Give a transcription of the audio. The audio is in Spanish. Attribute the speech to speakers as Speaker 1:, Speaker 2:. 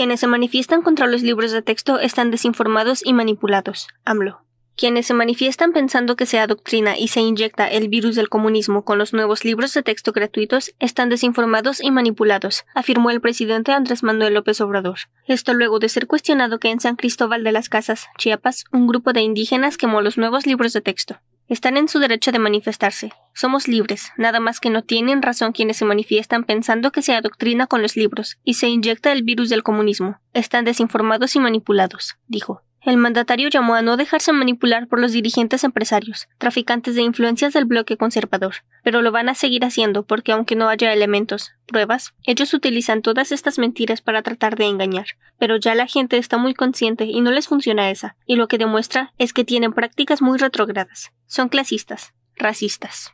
Speaker 1: Quienes se manifiestan contra los libros de texto están desinformados y manipulados. AMLO. Quienes se manifiestan pensando que se adoctrina y se inyecta el virus del comunismo con los nuevos libros de texto gratuitos están desinformados y manipulados, afirmó el presidente Andrés Manuel López Obrador. Esto luego de ser cuestionado que en San Cristóbal de las Casas, Chiapas, un grupo de indígenas quemó los nuevos libros de texto. Están en su derecho de manifestarse, somos libres, nada más que no tienen razón quienes se manifiestan pensando que se adoctrina con los libros y se inyecta el virus del comunismo. Están desinformados y manipulados, dijo. El mandatario llamó a no dejarse manipular por los dirigentes empresarios, traficantes de influencias del bloque conservador, pero lo van a seguir haciendo porque aunque no haya elementos, pruebas, ellos utilizan todas estas mentiras para tratar de engañar, pero ya la gente está muy consciente y no les funciona esa, y lo que demuestra es que tienen prácticas muy retrogradas, son clasistas, racistas.